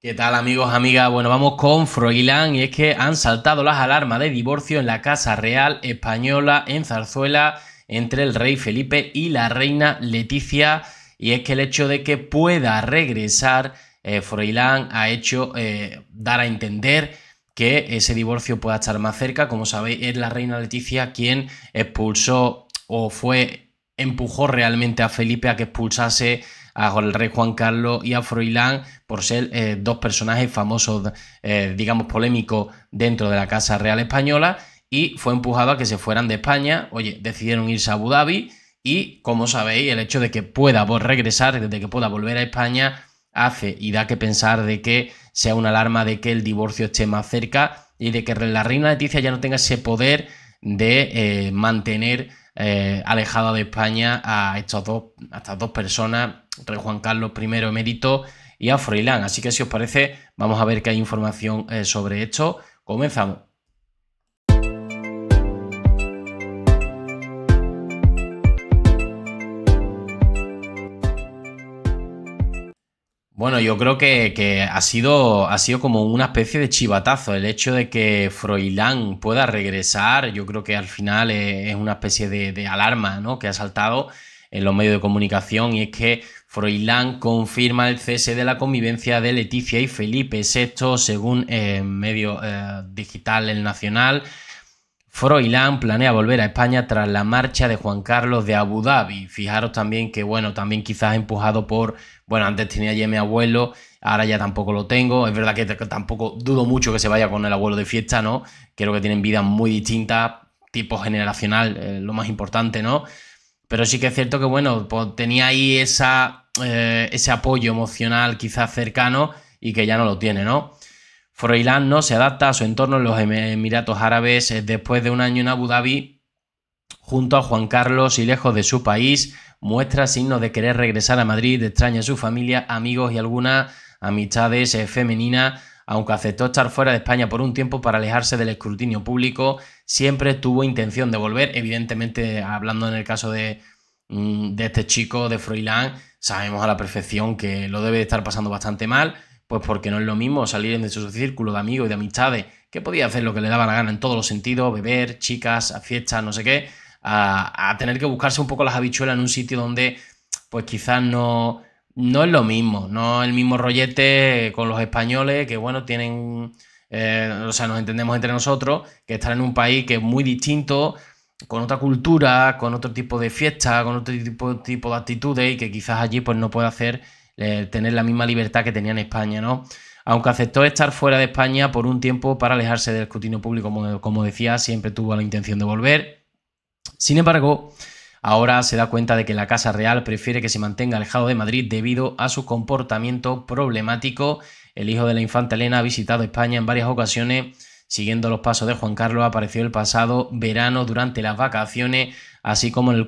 ¿Qué tal amigos, amigas? Bueno, vamos con Froilán y es que han saltado las alarmas de divorcio en la Casa Real Española en Zarzuela entre el rey Felipe y la reina Leticia y es que el hecho de que pueda regresar eh, Froilán ha hecho eh, dar a entender que ese divorcio pueda estar más cerca. Como sabéis, es la reina Leticia quien expulsó o fue empujó realmente a Felipe a que expulsase a el rey Juan Carlos y a Froilán por ser eh, dos personajes famosos, eh, digamos, polémicos dentro de la Casa Real Española y fue empujado a que se fueran de España. Oye, decidieron irse a Abu Dhabi y, como sabéis, el hecho de que pueda regresar, ...de que pueda volver a España, hace y da que pensar de que sea una alarma de que el divorcio esté más cerca y de que la reina Leticia ya no tenga ese poder de eh, mantener alejada de España a, estos dos, a estas dos personas Juan Carlos I emérito y a Froilán. Así que si os parece, vamos a ver qué hay información eh, sobre esto. Comenzamos. Bueno, yo creo que, ha, sido, ha sido como una especie de chivatazo. El hecho de que Froilán pueda regresar, yo creo que al final eh, es, una especie de, de, alarma ¿no? que ha saltado en los medios de comunicación y es que Froilán confirma el cese de la convivencia de Leticia y Felipe VI según eh, medio eh, digital El Nacional. Froilán planea volver a España tras la marcha de Juan Carlos de Abu Dhabi. Fijaros también que, bueno, también quizás empujado por, bueno, antes tenía ya mi abuelo, ahora ya tampoco lo tengo. Es verdad que tampoco dudo mucho que se vaya con el abuelo de fiesta, ¿no? Creo que tienen vidas muy distintas, tipo generacional, eh, lo más importante, ¿no? Pero sí que es cierto que, bueno, pues, tenía ahí esa, eh, ese apoyo emocional quizás cercano y que ya no lo tiene, ¿no? Froilán no se adapta a su entorno en los em-, Emiratos Árabes eh, después de un año en Abu Dhabi junto a Juan Carlos y lejos de su país. Muestra signos de querer regresar a Madrid, extraña a su familia, amigos y algunas amistades eh, femeninas aunque aceptó estar fuera de España por un tiempo para alejarse del escrutinio público, siempre tuvo intención de volver. Evidentemente, hablando en el caso mm, de, este chico, de Froilán, sabemos a la perfección que lo debe de estar pasando bastante mal, pues porque no es lo mismo salir de su círculo de amigos y de amistades, que podía hacer lo que le daba la gana en todos los sentidos, beber, chicas, fiestas, no sé qué, a, a tener que buscarse un poco las habichuelas en un sitio donde pues quizás no, no es lo mismo, no es el mismo rollete con los españoles que, bueno, tienen, eh, o sea, nos entendemos entre nosotros, que estar en un país que es muy distinto, con otra cultura, con otro tipo de fiesta, con otro tipo, tipo de actitudes y que quizás allí pues no puede hacer eh, tener la misma libertad que tenía en España, ¿no? Aunque aceptó estar fuera de España por un tiempo para alejarse del escrutinio público, como decía, siempre tuvo la intención de volver. Sin embargo, Ahora se da cuenta de que la Casa Real prefiere que se mantenga alejado de Madrid debido a su comportamiento problemático. El hijo de la infanta Elena ha visitado España en varias ocasiones. Siguiendo los pasos de Juan Carlos, apareció el pasado verano durante las vacaciones, así como en,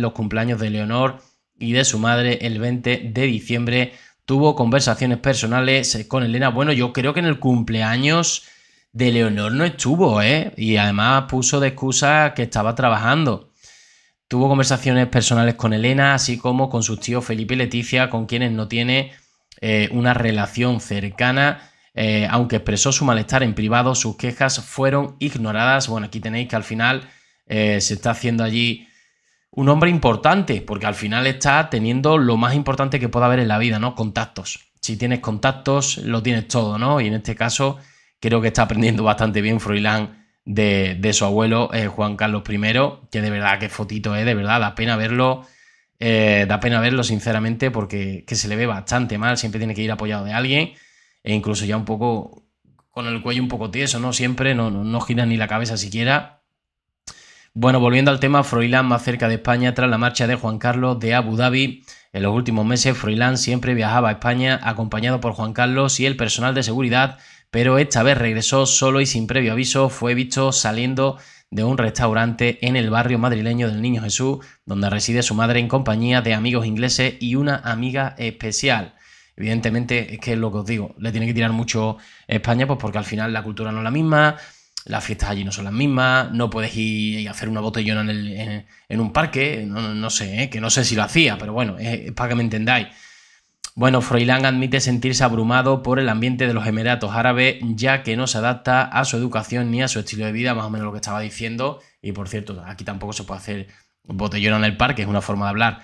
los cumpleaños de Leonor y de su madre el 20 de diciembre. Tuvo conversaciones personales con Elena. Bueno, yo creo que en el cumpleaños de Leonor no estuvo, ¿eh? Y además puso de excusa que estaba trabajando. Tuvo conversaciones personales con Elena, así como con sus tíos Felipe y Leticia, con quienes no tiene eh, una relación cercana. Eh, aunque expresó su malestar en privado, sus quejas fueron ignoradas. Bueno, aquí tenéis que al final eh, se está haciendo allí un hombre importante, porque al final está teniendo lo más importante que pueda haber en la vida, ¿no? Contactos. Si tienes contactos, lo tienes todo, ¿no? Y en este caso creo que está aprendiendo bastante bien Froilán de, su abuelo eh, Juan Carlos I, que de verdad, qué fotito es, eh, de verdad, da pena verlo, eh, da pena verlo sinceramente porque que se le ve bastante mal, siempre tiene que ir apoyado de alguien e incluso ya un poco con el cuello un poco tieso, ¿no? Siempre no, no, no gira ni la cabeza siquiera bueno, volviendo al tema, Froilán más cerca de España tras la marcha de Juan Carlos de Abu Dhabi. En los últimos meses, Froilán siempre viajaba a España acompañado por Juan Carlos y el personal de seguridad, pero esta vez regresó solo y sin previo aviso. Fue visto saliendo de un restaurante en el barrio madrileño del Niño Jesús, donde reside su madre en compañía de amigos ingleses y una amiga especial. Evidentemente, es que es lo que os digo, le tiene que tirar mucho España, pues porque al final la cultura no es la misma, las fiestas allí no son las mismas, no puedes ir y hacer una botellona en, un parque, no, sé, ¿eh? que no sé si lo hacía, pero bueno, es, para que me entendáis. Bueno, Froilán admite sentirse abrumado por el ambiente de los Emiratos Árabes, ya que no se adapta a su educación ni a su estilo de vida, más o menos lo que estaba diciendo. Y por cierto, aquí tampoco se puede hacer botellona en el parque, es una forma de hablar.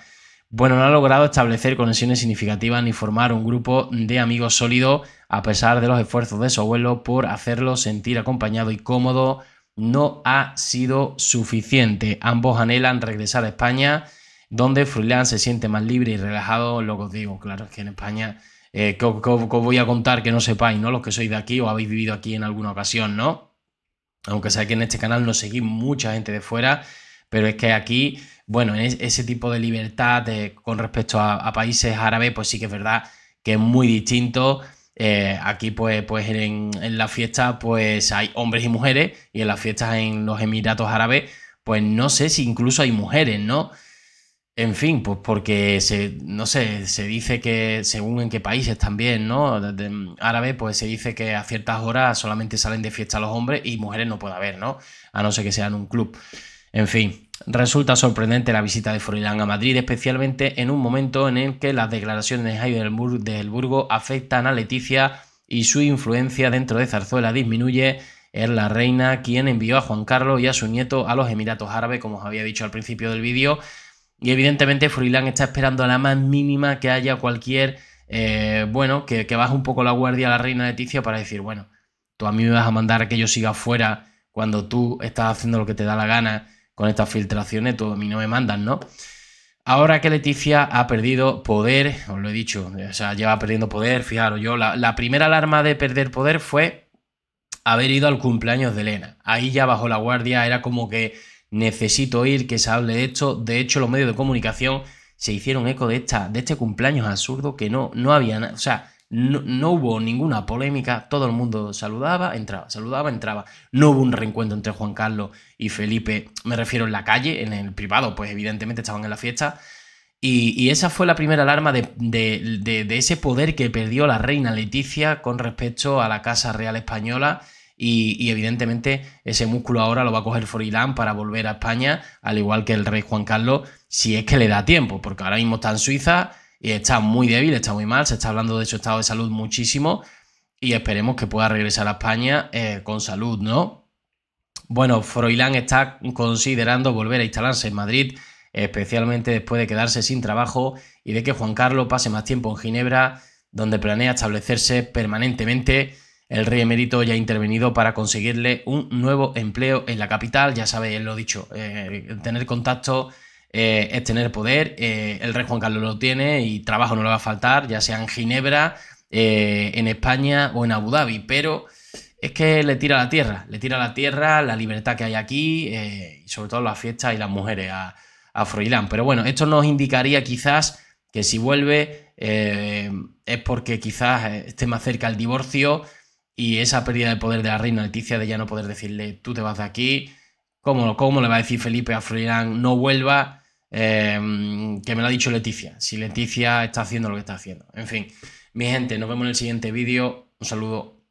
Bueno, no ha logrado establecer conexiones significativas ni formar un grupo de amigos sólidos, a pesar de los esfuerzos de su abuelo por hacerlo sentir acompañado y cómodo. No ha sido suficiente. Ambos anhelan regresar a España, donde Fruilán se siente más libre y relajado. Lo que os digo, claro, es que en España, eh, os voy a contar que no sepáis, no? Los que sois de aquí o habéis vivido aquí en alguna ocasión, ¿no? Aunque sé que en este canal no seguís mucha gente de fuera, pero es que aquí bueno, ese tipo de libertad con respecto a, países árabes, pues sí que es verdad que es muy distinto. Eh, aquí, pues, pues en, la las fiestas, pues hay hombres y mujeres, y en las fiestas en los Emiratos Árabes, pues no sé si incluso hay mujeres, ¿no? En fin, pues porque se, no sé, se dice que según en qué países también, ¿no? Mm, árabe, pues se dice que a ciertas horas solamente salen de fiesta los hombres y mujeres no puede haber, ¿no? A no ser que sean un club. En fin. Resulta sorprendente la visita de furilán a Madrid, especialmente en un momento en el que las declaraciones de Heidelberg afectan a Leticia y su influencia dentro de Zarzuela disminuye. Es la reina quien envió a Juan Carlos y a su nieto a los Emiratos Árabes, como os había dicho al principio del vídeo. Y evidentemente Froilán está esperando a la más mínima que haya cualquier, eh, bueno, que, baje un poco la guardia a la reina Leticia para decir, bueno, tú a mí me vas a mandar que yo siga afuera cuando tú estás haciendo lo que te da la gana con estas filtraciones, todo a mí no me mandan, ¿no? Ahora que Leticia ha perdido poder, os lo he dicho, o sea, lleva perdiendo poder, fijaros, yo la, primera alarma de perder poder fue haber ido al cumpleaños de Elena. Ahí ya bajo la guardia era como que necesito ir, que se hable de esto. De hecho, los medios de comunicación se hicieron eco de, esta, de este cumpleaños absurdo que no, no había nada. O sea, no, hubo ninguna polémica, todo el mundo saludaba, entraba, saludaba, entraba. No hubo un reencuentro entre Juan Carlos y Felipe, me refiero en la calle, en el privado, pues evidentemente estaban en la fiesta. Y, esa fue la primera alarma de, ese poder que perdió la reina Leticia con respecto a la Casa Real Española. Y, y evidentemente ese músculo ahora lo va a coger Forilán para volver a España, al igual que el rey Juan Carlos, si es que le da tiempo, porque ahora mismo está en Suiza, y está muy débil, está muy mal, se está hablando de su estado de salud muchísimo y esperemos que pueda regresar a España eh, con salud, ¿no? Bueno, Froilán está considerando volver a instalarse en Madrid, especialmente después de quedarse sin trabajo y de que Juan Carlos pase más tiempo en Ginebra, donde planea establecerse permanentemente. El rey emérito ya ha intervenido para conseguirle un nuevo empleo en la capital. Ya sabéis, lo dicho, eh, tener contacto eh, es tener poder. Eh, el rey Juan Carlos lo tiene y trabajo no le va a faltar, ya sea en Ginebra, eh, en España o en Abu Dhabi, pero es que le tira la tierra, le tira la tierra la libertad que hay aquí y sobre todo las fiestas y las mujeres a, a Pero bueno, esto nos indicaría quizás que si vuelve es porque quizás esté más cerca el divorcio y esa pérdida de poder de la reina Leticia de ya no poder decirle tú te vas de aquí. ¿Cómo, ¿Cómo, le va a decir Felipe a Froilán no vuelva? Em, que me lo ha dicho Leticia, si Leticia está haciendo lo que está haciendo. En fin, mi gente, nos vemos en el siguiente vídeo. Un saludo.